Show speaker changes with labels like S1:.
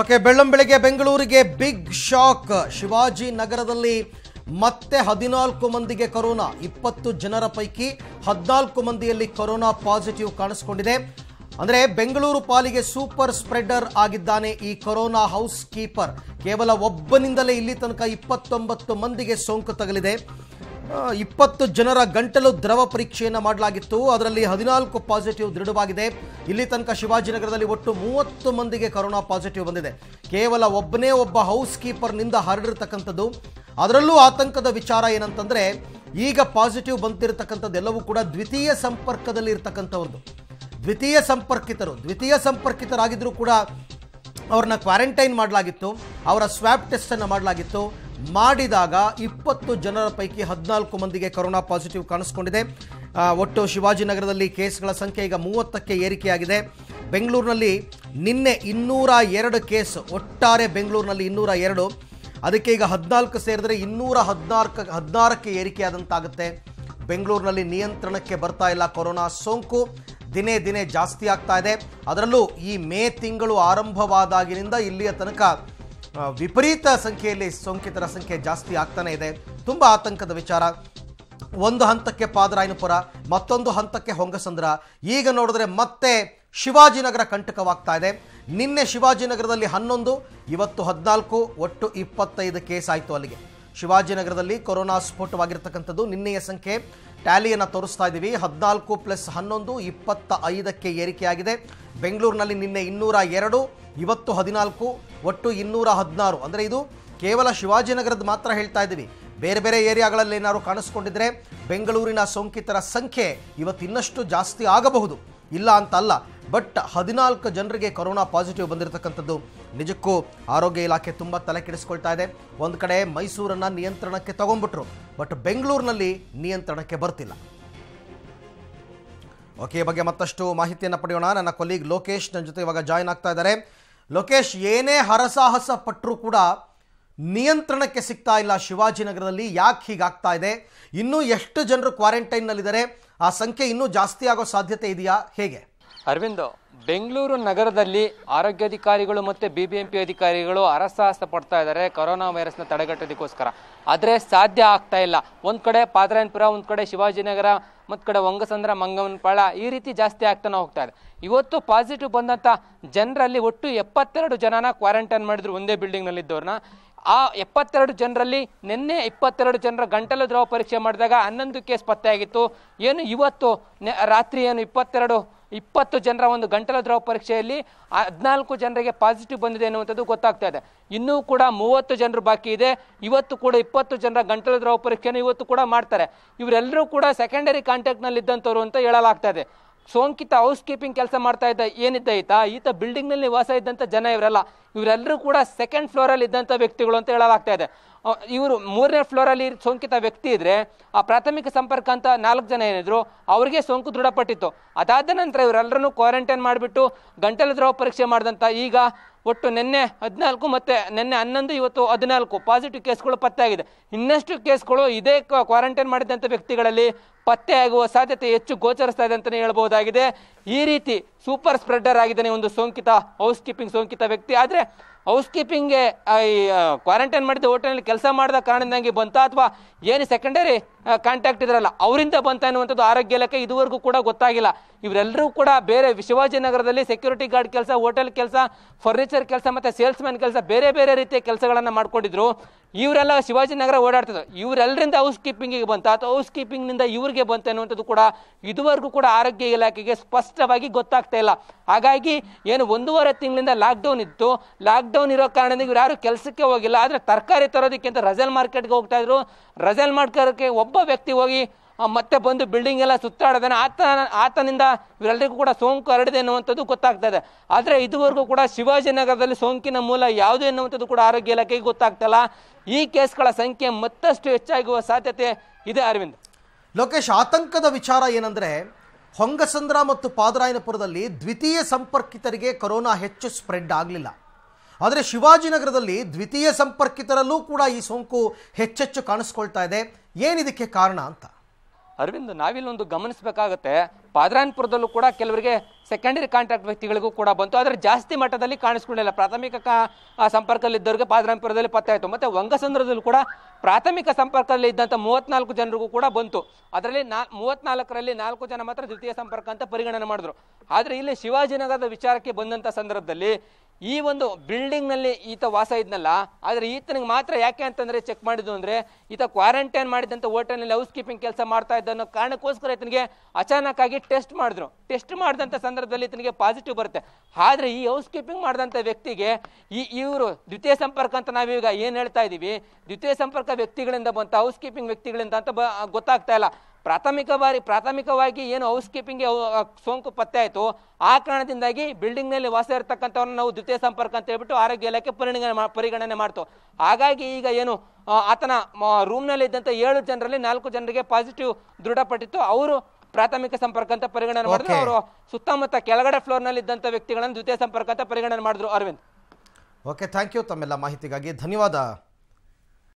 S1: okay ಬೆಳ್ಳಂ ಬೆಂಗಳೂರಿಗೆ big shock Shivaji ನಗರದಲ್ಲಿ ಮತ್ತೆ ಹದಿನಾಲ್ಕು ಮಂದಿಗೆ ಕೊರೋನಾ ಇಪ್ಪತ್ತು ಜನರ ಪೈಕಿ ಹದಿನಾಲ್ಕು ಮಂದಿಯಲ್ಲಿ ಕೊರೋನಾ ಪಾಸಿಟಿವ್ ಕಾಣಿಸ್ಕೊಂಡಿದೆ ಅಂದರೆ ಬೆಂಗಳೂರು ಪಾಲಿಗೆ ಸೂಪರ್ ಸ್ಪ್ರೆಡರ್ ಆಗಿದ್ದಾನೆ ಈ ಕೊರೋನಾ ಹೌಸ್ ಕೀಪರ್ ಕೇವಲ ಒಬ್ಬನಿಂದಲೇ ಇಲ್ಲಿ ತನಕ ಇಪ್ಪತ್ತೊಂಬತ್ತು ಮಂದಿಗೆ ಸೋಂಕು ತಗಲಿದೆ ಇಪ್ಪತ್ತು ಜನರ ಗಂಟಲು ದ್ರವ ಪರೀಕ್ಷೆಯನ್ನು ಮಾಡಲಾಗಿತ್ತು ಅದರಲ್ಲಿ ಹದಿನಾಲ್ಕು ಪಾಸಿಟಿವ್ ದೃಢವಾಗಿದೆ ಇಲ್ಲಿ ತನಕ ಶಿವಾಜಿನಗರದಲ್ಲಿ ಒಟ್ಟು ಮೂವತ್ತು ಮಂದಿಗೆ ಕೊರೋನಾ ಪಾಸಿಟಿವ್ ಬಂದಿದೆ ಕೇವಲ ಒಬ್ಬನೇ ಒಬ್ಬ ಹೌಸ್ ಕೀಪರ್ನಿಂದ ಹರಡಿರತಕ್ಕಂಥದ್ದು ಅದರಲ್ಲೂ ಆತಂಕದ ವಿಚಾರ ಏನಂತಂದರೆ ಈಗ ಪಾಸಿಟಿವ್ ಬಂತಿರತಕ್ಕಂಥದ್ದೆಲ್ಲವೂ ಕೂಡ ದ್ವಿತೀಯ ಸಂಪರ್ಕದಲ್ಲಿ ಇರ್ತಕ್ಕಂಥವ್ರದ್ದು ದ್ವಿತೀಯ ಸಂಪರ್ಕಿತರು ದ್ವಿತೀಯ ಸಂಪರ್ಕಿತರಾಗಿದ್ದರೂ ಕೂಡ ಅವ್ರನ್ನ ಕ್ವಾರಂಟೈನ್ ಮಾಡಲಾಗಿತ್ತು ಅವರ ಸ್ವ್ಯಾಬ್ ಟೆಸ್ಟನ್ನು ಮಾಡಲಾಗಿತ್ತು ಮಾಡಿದಾಗ ಇಪ್ಪತ್ತು ಜನರ ಪೈಕಿ ಹದಿನಾಲ್ಕು ಮಂದಿಗೆ ಕೊರೋನಾ ಪಾಸಿಟಿವ್ ಕಾಣಿಸ್ಕೊಂಡಿದೆ ಒಟ್ಟು ಶಿವಾಜಿನಗರದಲ್ಲಿ ಕೇಸ್ಗಳ ಸಂಖ್ಯೆ ಈಗ ಮೂವತ್ತಕ್ಕೆ ಏರಿಕೆಯಾಗಿದೆ ಬೆಂಗಳೂರಿನಲ್ಲಿ ನಿನ್ನೆ ಇನ್ನೂರ ಎರಡು ಕೇಸ್ ಒಟ್ಟಾರೆ ಬೆಂಗಳೂರಿನಲ್ಲಿ ಇನ್ನೂರ ಎರಡು ಅದಕ್ಕೆ ಈಗ ಹದಿನಾಲ್ಕು ಸೇರಿದರೆ ಇನ್ನೂರ ಹದಿನಾಲ್ಕು ಹದಿನಾರಕ್ಕೆ ಏರಿಕೆಯಾದಂತಾಗುತ್ತೆ ಬೆಂಗಳೂರಿನಲ್ಲಿ ನಿಯಂತ್ರಣಕ್ಕೆ ಬರ್ತಾ ಇಲ್ಲ ಕೊರೋನಾ ಸೋಂಕು ದಿನೇ ದಿನೇ ಜಾಸ್ತಿ ಆಗ್ತಾ ಇದೆ ಅದರಲ್ಲೂ ಈ ಮೇ ತಿಂಗಳು ಆರಂಭವಾದಾಗಿನಿಂದ ಇಲ್ಲಿಯ ತನಕ ವಿಪರೀತ ಸಂಖ್ಯೆಯಲ್ಲಿ ಸೋಂಕಿತರ ಸಂಖ್ಯೆ ಜಾಸ್ತಿ ಆಗ್ತಾನೆ ಇದೆ ತುಂಬ ಆತಂಕದ ವಿಚಾರ ಒಂದು ಹಂತಕ್ಕೆ ಪಾದರಾಯನಪುರ ಮತ್ತೊಂದು ಹಂತಕ್ಕೆ ಹೊಂಗಸಂದ್ರ ಈಗ ನೋಡಿದ್ರೆ ಮತ್ತೆ ಶಿವಾಜಿನಗರ ಕಂಟಕವಾಗ್ತಾ ಇದೆ ನಿನ್ನೆ ಶಿವಾಜಿನಗರದಲ್ಲಿ ಹನ್ನೊಂದು ಇವತ್ತು ಹದಿನಾಲ್ಕು ಒಟ್ಟು ಇಪ್ಪತ್ತೈದು ಕೇಸ್ ಆಯಿತು ಅಲ್ಲಿಗೆ ಶಿವಾಜಿನಗರದಲ್ಲಿ ಕೊರೋನಾ ಸ್ಫೋಟವಾಗಿರ್ತಕ್ಕಂಥದ್ದು ನಿನ್ನೆಯ ಸಂಖ್ಯೆ ಟ್ಯಾಲಿಯನ್ನು ತೋರಿಸ್ತಾ ಇದ್ದೀವಿ ಹದಿನಾಲ್ಕು ಪ್ಲಸ್ ಹನ್ನೊಂದು ಇಪ್ಪತ್ತ ಐದಕ್ಕೆ ಏರಿಕೆಯಾಗಿದೆ ಬೆಂಗಳೂರಿನಲ್ಲಿ ನಿನ್ನೆ ಇನ್ನೂರ ಎರಡು ಇವತ್ತು ಹದಿನಾಲ್ಕು ಒಟ್ಟು ಇನ್ನೂರ ಹದಿನಾರು ಅಂದರೆ ಇದು ಕೇವಲ ಶಿವಾಜಿನಗರದ ಮಾತ್ರ ಹೇಳ್ತಾ ಇದ್ದೀವಿ ಬೇರೆ ಬೇರೆ ಏರಿಯಾಗಳಲ್ಲಿ ಏನಾದರೂ ಕಾಣಿಸ್ಕೊಂಡಿದ್ರೆ ಬೆಂಗಳೂರಿನ ಸೋಂಕಿತರ ಸಂಖ್ಯೆ ಇವತ್ತು ಇನ್ನಷ್ಟು ಜಾಸ್ತಿ ಆಗಬಹುದು ಇಲ್ಲ ಅಂತಲ್ಲ ಬಟ್ ಹದಿನಾಲ್ಕು ಜನರಿಗೆ ಕೊರೋನಾ ಪಾಸಿಟಿವ್ ಬಂದಿರತಕ್ಕಂಥದ್ದು ನಿಜಕ್ಕೂ ಆರೋಗ್ಯ ಇಲಾಖೆ ತುಂಬ ತಲೆ ಕೆಡಿಸ್ಕೊಳ್ತಾ ಇದೆ ಒಂದು ಕಡೆ ಮೈಸೂರನ್ನು ನಿಯಂತ್ರಣಕ್ಕೆ ತಗೊಂಡ್ಬಿಟ್ರು ಬಟ್ ಬೆಂಗಳೂರಿನಲ್ಲಿ ನಿಯಂತ್ರಣಕ್ಕೆ ಬರ್ತಿಲ್ಲ ಓಕೆ ಬಗ್ಗೆ ಮತ್ತಷ್ಟು ಮಾಹಿತಿಯನ್ನು ಪಡೆಯೋಣ ನನ್ನ ಕೊಲೀಗ್ ಲೋಕೇಶ್ ನನ್ನ ಜೊತೆ ಇವಾಗ ಜಾಯ್ನ್ ಆಗ್ತಾ ಇದ್ದಾರೆ ಲೋಕೇಶ್ ಏನೇ ಹರಸಾಹಸ ಪಟ್ಟರೂ ಕೂಡ ನಿಯಂತ್ರಣಕ್ಕೆ ಸಿಗ್ತಾ ಇಲ್ಲ ಶಿವಾಜಿನಗರದಲ್ಲಿ ಯಾಕೆ ಹೀಗಾಗ್ತಾ ಇದೆ ಇನ್ನೂ ಎಷ್ಟು ಜನರು ಕ್ವಾರಂಟೈನ್ನಲ್ಲಿದ್ದಾರೆ ಆ ಸಂಖ್ಯೆ ಇನ್ನೂ ಜಾಸ್ತಿ ಆಗೋ ಸಾಧ್ಯತೆ ಇದೆಯಾ
S2: ಹೇಗೆ ಅರವಿಂದ್ ಬೆಂಗಳೂರು ನಗರದಲ್ಲಿ ಆರೋಗ್ಯಾಧಿಕಾರಿಗಳು ಮತ್ತು ಬಿ ಬಿ ಎಂ ಪಿ ಅಧಿಕಾರಿಗಳು ಅರಸಾಹಸ ಪಡ್ತಾ ಇದ್ದಾರೆ ಕೊರೋನಾ ವೈರಸ್ನ ತಡೆಗಟ್ಟೋದಕ್ಕೋಸ್ಕರ ಆದರೆ ಸಾಧ್ಯ ಆಗ್ತಾ ಇಲ್ಲ ಒಂದು ಕಡೆ ಪಾದ್ರಾಯನಪುರ ಒಂದು ಕಡೆ ಶಿವಾಜಿನಗರ ಮತ್ತು ಕಡೆ ಒಂಗಸಂದ್ರ ಮಂಗಮನಪಾಳ ಈ ರೀತಿ ಜಾಸ್ತಿ ಆಗ್ತಾನೆ ಹೋಗ್ತಾ ಇದೆ ಇವತ್ತು ಪಾಸಿಟಿವ್ ಬಂದಂಥ ಜನರಲ್ಲಿ ಒಟ್ಟು ಎಪ್ಪತ್ತೆರಡು ಜನನ ಕ್ವಾರಂಟೈನ್ ಮಾಡಿದ್ರು ಒಂದೇ ಬಿಲ್ಡಿಂಗ್ನಲ್ಲಿದ್ದವ್ರನ್ನ ಆ ಎಪ್ಪತ್ತೆರಡು ಜನರಲ್ಲಿ ನಿನ್ನೆ ಇಪ್ಪತ್ತೆರಡು ಜನರ ಗಂಟಲು ದ್ರವ ಪರೀಕ್ಷೆ ಮಾಡಿದಾಗ ಹನ್ನೊಂದು ಕೇಸ್ ಪತ್ತೆಯಾಗಿತ್ತು ಏನು ಇವತ್ತು ರಾತ್ರಿ ಏನು ಇಪ್ಪತ್ತೆರಡು ಇಪ್ಪತ್ತು ಜನರ ಒಂದು ಗಂಟಲ ದ್ರವ ಪರೀಕ್ಷೆಯಲ್ಲಿ ಹದಿನಾಲ್ಕು ಜನರಿಗೆ ಪಾಸಿಟಿವ್ ಬಂದಿದೆ ಅನ್ನುವಂಥದ್ದು ಗೊತ್ತಾಗ್ತಾ ಇದೆ ಇನ್ನೂ ಕೂಡ ಮೂವತ್ತು ಜನರು ಬಾಕಿ ಇದೆ ಇವತ್ತು ಕೂಡ ಇಪ್ಪತ್ತು ಜನರ ಗಂಟಲ ದ್ರವ ಪರೀಕ್ಷೆಯನ್ನು ಇವತ್ತು ಕೂಡ ಮಾಡ್ತಾರೆ ಇವರೆಲ್ಲರೂ ಕೂಡ ಸೆಕೆಂಡರಿ ಇದ್ದಂಥವ್ರು ಅಂತ ಹೇಳಲಾಗ್ತಾ ಇದೆ ಸೋಂಕಿತ ಹೌಸ್ ಕೀಪಿಂಗ್ ಕೆಲಸ ಮಾಡ್ತಾ ಇದ್ದ ಏನಿದ್ದ ಈತ ಈತ ಬಿಲ್ಡಿಂಗ್ನಲ್ಲಿ ವಾಸ ಇದ್ದಂಥ ಜನ ಇವರೆಲ್ಲ ಇವರೆಲ್ಲರೂ ಕೂಡ ಸೆಕೆಂಡ್ ಫ್ಲೋರಲ್ಲಿ ಇದ್ದಂಥ ವ್ಯಕ್ತಿಗಳು ಅಂತ ಹೇಳಲಾಗ್ತಾ ಇದೆ ಇವರು ಮೂರನೇ ಫ್ಲೋರಲ್ಲಿ ಸೋಂಕಿತ ವ್ಯಕ್ತಿ ಇದ್ದರೆ ಆ ಪ್ರಾಥಮಿಕ ಸಂಪರ್ಕ ಅಂತ ನಾಲ್ಕು ಜನ ಏನಿದ್ರು ಅವರಿಗೆ ಸೋಂಕು ದೃಢಪಟ್ಟಿತ್ತು ಅದಾದ ನಂತರ ಇವರೆಲ್ಲರನ್ನು ಕ್ವಾರಂಟೈನ್ ಮಾಡಿಬಿಟ್ಟು ಗಂಟಲು ದ್ರವ ಪರೀಕ್ಷೆ ಮಾಡಿದಂಥ ಈಗ ಒಟ್ಟು ನಿನ್ನೆ ಹದಿನಾಲ್ಕು ಮತ್ತು ನಿನ್ನೆ ಹನ್ನೊಂದು ಇವತ್ತು ಹದಿನಾಲ್ಕು ಪಾಸಿಟಿವ್ ಕೇಸ್ಗಳು ಪತ್ತೆಯಾಗಿದೆ ಇನ್ನಷ್ಟು ಕೇಸ್ಗಳು ಇದೇ ಕ್ವಾರಂಟೈನ್ ಮಾಡಿದಂಥ ವ್ಯಕ್ತಿಗಳಲ್ಲಿ ಪತ್ತೆಯಾಗುವ ಸಾಧ್ಯತೆ ಹೆಚ್ಚು ಗೋಚರಿಸ್ತಾ ಇದೆ ಅಂತಲೇ ಹೇಳ್ಬೋದಾಗಿದೆ ಈ ರೀತಿ ಸೂಪರ್ ಸ್ಪ್ರೆಡ್ಡರ್ ಆಗಿದ್ದಾನೆ ಒಂದು ಸೋಂಕಿತ ಹೌಸ್ ಕೀಪಿಂಗ್ ಸೋಂಕಿತ ವ್ಯಕ್ತಿ ಆದರೆ ಹೌಸ್ ಕೀಪಿಂಗ್ಗೆ ಕ್ವಾರಂಟೈನ್ ಮಾಡಿದ ಹೋಟೆಲ್ನಲ್ಲಿ ಕೆಲಸ ಮಾಡಿದ ಕಾರಣದಿಂದಾಗಿ ಬಂತ ಅಥವಾ ಏನು ಸೆಕೆಂಡರಿ ಕಾಂಟ್ಯಾಕ್ಟ್ ಇದ್ರಲ್ಲ ಅವರಿಂದ ಬಂತ ಅನ್ನುವಂಥದ್ದು ಆರೋಗ್ಯ ಇಲಾಖೆ ಇದುವರೆಗೂ ಕೂಡ ಗೊತ್ತಾಗಿಲ್ಲ ಇವರೆಲ್ಲರೂ ಕೂಡ ಬೇರೆ ಶಿವಾಜಿನಗರದಲ್ಲಿ ಸೆಕ್ಯೂರಿಟಿ ಗಾರ್ಡ್ ಕೆಲಸ ಹೋಟೆಲ್ ಕೆಲಸ ಫರ್ನಿಚರ್ ಕೆಲಸ ಮತ್ತು ಸೇಲ್ಸ್ಮ್ಯಾನ್ ಕೆಲಸ ಬೇರೆ ಬೇರೆ ರೀತಿಯ ಕೆಲಸಗಳನ್ನು ಮಾಡ್ಕೊಂಡಿದ್ರು ಇವರೆಲ್ಲ ಶಿವಾಜಿನಗರ ಓಡಾಡ್ತಿದ್ರು ಇವರೆಲ್ಲರಿಂದ ಹೌಸ್ ಕೀಪಿಂಗಿಗೆ ಬಂತ ಅಥವಾ ಹೌಸ್ ನಿಂದ ಇವರಿಗೆ ಬಂತ ಅನ್ನುವಂಥದ್ದು ಕೂಡ ಇದುವರೆಗೂ ಕೂಡ ಆರೋಗ್ಯ ಇಲಾಖೆಗೆ ಸ್ಪಷ್ಟವಾಗಿ ಗೊತ್ತಾಗ್ತಾ ಇಲ್ಲ ಹಾಗಾಗಿ ಏನು ಒಂದೂವರೆ ತಿಂಗಳಿಂದ ಲಾಕ್ಡೌನ್ ಇತ್ತು ಲಾಕ್ಡೌನ್ ಇರೋ ಕಾರಣದಿಂದ ಇವ್ರು ಯಾರು ಕೆಲಸಕ್ಕೆ ಹೋಗಿಲ್ಲ ಆದರೆ ತರಕಾರಿ ತರೋದಕ್ಕಿಂತ ರಜಲ್ ಮಾರ್ಕೆಟ್ಗೆ ಹೋಗ್ತಾ ಇದ್ರು ರಜಲ್ ಮಾರ್ಕೆಟ್ಗೆ ಒಬ್ಬ ಒಬ್ಬ ವ್ಯಕ್ತಿ ಹೋಗಿ ಮತ್ತೆ ಬಂದು ಬಿಲ್ಡಿಂಗ್ ಎಲ್ಲ ಸುತ್ತಾಡೋದಾನೆ ಆತ ಆತನಿಂದ ಇವರೆಲ್ಲರಿಗೂ ಕೂಡ ಸೋಂಕು ಹರಡಿದೆ ಎನ್ನುವಂಥದ್ದು ಗೊತ್ತಾಗ್ತಾ ಇದೆ ಆದರೆ ಇದುವರೆಗೂ ಕೂಡ ಶಿವಾಜಿನಗರದಲ್ಲಿ ಸೋಂಕಿನ ಮೂಲ ಯಾವುದು ಎನ್ನುವಂಥದ್ದು ಕೂಡ ಆರೋಗ್ಯ ಇಲಾಖೆಗೆ ಗೊತ್ತಾಗ್ತಲ್ಲ ಈ ಕೇಸ್ಗಳ ಸಂಖ್ಯೆ ಮತ್ತಷ್ಟು ಹೆಚ್ಚಾಗುವ ಸಾಧ್ಯತೆ ಇದೆ ಅರವಿಂದ್ ಲೋಕೇಶ್ ಆತಂಕದ ವಿಚಾರ ಏನಂದರೆ
S1: ಹೊಂಗಸಂದ್ರ ಮತ್ತು ಪಾದರಾಯನಪುರದಲ್ಲಿ ದ್ವಿತೀಯ ಸಂಪರ್ಕಿತರಿಗೆ ಕೊರೋನಾ ಹೆಚ್ಚು ಸ್ಪ್ರೆಡ್ ಆಗಲಿಲ್ಲ ಆದರೆ ಶಿವಾಜಿನಗರದಲ್ಲಿ ದ್ವಿತೀಯ ಸಂಪರ್ಕಿತರಲ್ಲೂ ಕೂಡ ಈ ಸೋಂಕು ಹೆಚ್ಚೆಚ್ಚು ಕಾಣಿಸ್ಕೊಳ್ತಾ ಇದೆ ಏನಿದಕ್ಕೆ ಕಾರಣ ಅಂತ
S2: ಅರವಿಂದ್ ಒಂದು ಗಮನಿಸಬೇಕಾಗತ್ತೆ ಪಾದ್ರಾನ್ಪುರದಲ್ಲೂ ಕೂಡ ಕೆಲವರಿಗೆ ಸೆಕೆಂಡರಿ ಕಾಂಟ್ಯಾಕ್ಟ್ ವ್ಯಕ್ತಿಗಳಿಗೂ ಕೂಡ ಬಂತು ಆದರೆ ಜಾಸ್ತಿ ಮಟ್ಟದಲ್ಲಿ ಕಾಣಿಸ್ಕೊಂಡಿಲ್ಲ ಪ್ರಾಥಮಿಕ ಪಾದ್ರಾಯನ್ಪುರದಲ್ಲಿ ಪತ್ತೆ ಆಯಿತು ಮತ್ತು ವಂಗಸಂದ್ರದಲ್ಲೂ ಕೂಡ ಪ್ರಾಥಮಿಕ ಸಂಪರ್ಕದಲ್ಲಿ ಇದ್ದಂಥ ಮೂವತ್ನಾಲ್ಕು ಜನರಿಗೂ ಕೂಡ ಬಂತು ಅದರಲ್ಲಿ ನಾ ಮೂವತ್ನಾಲ್ಕರಲ್ಲಿ ನಾಲ್ಕು ಜನ ಮಾತ್ರ ದ್ವಿತೀಯ ಸಂಪರ್ಕ ಅಂತ ಪರಿಗಣನೆ ಮಾಡಿದ್ರು ಆದರೆ ಇಲ್ಲಿ ಶಿವಾಜಿನಗರದ ವಿಚಾರಕ್ಕೆ ಬಂದಂಥ ಸಂದರ್ಭದಲ್ಲಿ ಈ ಒಂದು ಬಿಲ್ಡಿಂಗ್ನಲ್ಲಿ ಈತ ವಾಸ ಇದ್ನಲ್ಲ ಆದರೆ ಈತನಿಗೆ ಮಾತ್ರ ಯಾಕೆ ಅಂತಂದರೆ ಚೆಕ್ ಮಾಡಿದ್ದು ಅಂದರೆ ಈತ ಕ್ವಾರಂಟೈನ್ ಮಾಡಿದಂಥ ಹೋಟೆಲ್ನಲ್ಲಿ ಹೌಸ್ ಕೀಪಿಂಗ್ ಕೆಲಸ ಮಾಡ್ತಾ ಇದ್ದ ಅನ್ನೋ ಕಾರಣಕ್ಕೋಸ್ಕರ ಈತನಿಗೆ ಆಗಿ ಟೆಸ್ಟ್ ಮಾಡಿದ್ರು ಟೆಸ್ಟ್ ಮಾಡಿದಂಥ ಸಂದರ್ಭದಲ್ಲಿ ಈತನಿಗೆ ಪಾಸಿಟಿವ್ ಬರುತ್ತೆ ಆದರೆ ಈ ಹೌಸ್ ಕೀಪಿಂಗ್ ಮಾಡಿದಂಥ ವ್ಯಕ್ತಿಗೆ ಈ ಇವರು ದ್ವಿತೀಯ ಸಂಪರ್ಕ ಅಂತ ನಾವೀಗ ಏನು ಹೇಳ್ತಾ ಇದ್ದೀವಿ ದ್ವಿತೀಯ ಸಂಪರ್ಕ ವ್ಯಕ್ತಿಗಳಿಂದ ಬಂತ ಹೌಸ್ ಕೀಪಿಂಗ್ ವ್ಯಕ್ತಿಗಳಿಂದ ಅಂತ ಬ ಗೊತ್ತಾಗ್ತಾ ಇಲ್ಲ ಪ್ರಾಥಮಿಕ ಬಾರಿ ಪ್ರಾಥಮಿಕವಾಗಿ ಏನು ಹೌಸ್ ಕೀಪಿಂಗ್ಗೆ ಸೋಂಕು ಪತ್ತೆ ಆಯಿತು ಆ ಕಾರಣದಿಂದಾಗಿ ಬಿಲ್ಡಿಂಗ್ನಲ್ಲಿ ವಾಸ ಇರತಕ್ಕಂಥವ್ರನ್ನ ನಾವು ದ್ವಿತೀಯ ಸಂಪರ್ಕ ಅಂತ ಹೇಳ್ಬಿಟ್ಟು ಆರೋಗ್ಯ ಇಲಾಖೆ ಪರಿಗಣನೆ ಪರಿಗಣನೆ ಮಾಡ್ತು ಹಾಗಾಗಿ ಈಗ ಏನು ಆತನ ರೂಮ್ನಲ್ಲಿ ಇದ್ದಂಥ ಏಳು ಜನರಲ್ಲಿ ನಾಲ್ಕು ಜನರಿಗೆ ಪಾಸಿಟಿವ್ ದೃಢಪಟ್ಟಿತ್ತು ಅವರು ಪ್ರಾಥಮಿಕ ಸಂಪರ್ಕ ಅಂತ ಪರಿಗಣನೆ ಮಾಡಿದ್ರು ಅವರು ಸುತ್ತಮುತ್ತ ಕೆಳಗಡೆ ಫ್ಲೋರ್ನಲ್ಲಿ ಇದ್ದಂಥ ವ್ಯಕ್ತಿಗಳನ್ನು ದ್ವಿತೀಯ ಸಂಪರ್ಕ ಅಂತ ಪರಿಗಣನೆ ಮಾಡಿದ್ರು ಅರವಿಂದ್
S1: ಓಕೆ ಥ್ಯಾಂಕ್ ಯು ತಮ್ಮೆಲ್ಲ ಮಾಹಿತಿಗಾಗಿ ಧನ್ಯವಾದ